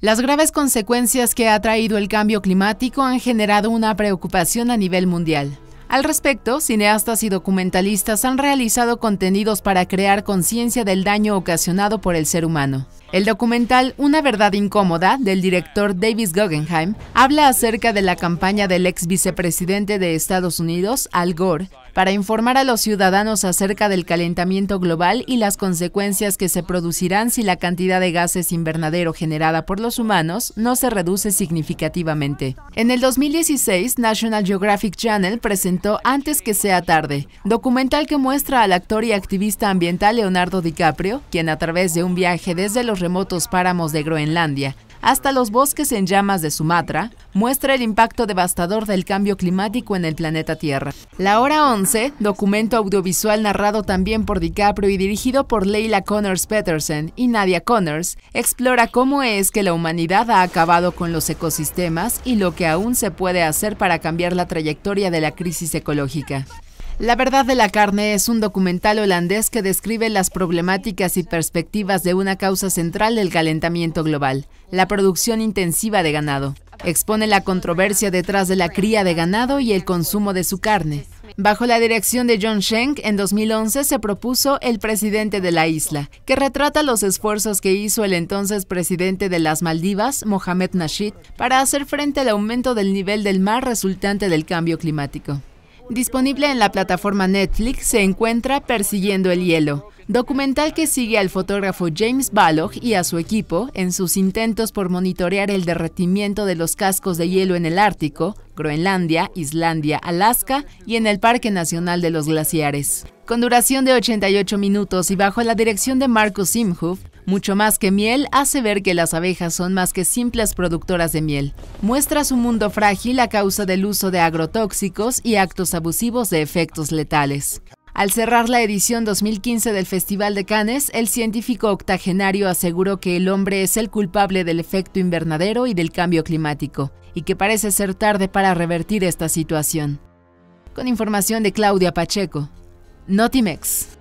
Las graves consecuencias que ha traído el cambio climático han generado una preocupación a nivel mundial. Al respecto, cineastas y documentalistas han realizado contenidos para crear conciencia del daño ocasionado por el ser humano. El documental Una verdad incómoda del director Davis Guggenheim habla acerca de la campaña del ex vicepresidente de Estados Unidos, Al Gore, para informar a los ciudadanos acerca del calentamiento global y las consecuencias que se producirán si la cantidad de gases invernadero generada por los humanos no se reduce significativamente. En el 2016, National Geographic Channel presentó Antes que sea tarde, documental que muestra al actor y activista ambiental Leonardo DiCaprio, quien a través de un viaje desde los remotos páramos de Groenlandia hasta los bosques en llamas de Sumatra, muestra el impacto devastador del cambio climático en el planeta Tierra. La Hora 11, documento audiovisual narrado también por DiCaprio y dirigido por Leila Connors Peterson y Nadia Connors, explora cómo es que la humanidad ha acabado con los ecosistemas y lo que aún se puede hacer para cambiar la trayectoria de la crisis ecológica. La verdad de la carne es un documental holandés que describe las problemáticas y perspectivas de una causa central del calentamiento global, la producción intensiva de ganado. Expone la controversia detrás de la cría de ganado y el consumo de su carne. Bajo la dirección de John Schenck, en 2011 se propuso El presidente de la isla, que retrata los esfuerzos que hizo el entonces presidente de las Maldivas, Mohamed Nasheed, para hacer frente al aumento del nivel del mar resultante del cambio climático. Disponible en la plataforma Netflix se encuentra Persiguiendo el Hielo, documental que sigue al fotógrafo James Balog y a su equipo en sus intentos por monitorear el derretimiento de los cascos de hielo en el Ártico, Groenlandia, Islandia, Alaska y en el Parque Nacional de los Glaciares. Con duración de 88 minutos y bajo la dirección de Marcus Imhoff, mucho más que miel hace ver que las abejas son más que simples productoras de miel. Muestra su mundo frágil a causa del uso de agrotóxicos y actos abusivos de efectos letales. Al cerrar la edición 2015 del Festival de Cannes, el científico octogenario aseguró que el hombre es el culpable del efecto invernadero y del cambio climático, y que parece ser tarde para revertir esta situación. Con información de Claudia Pacheco, Notimex.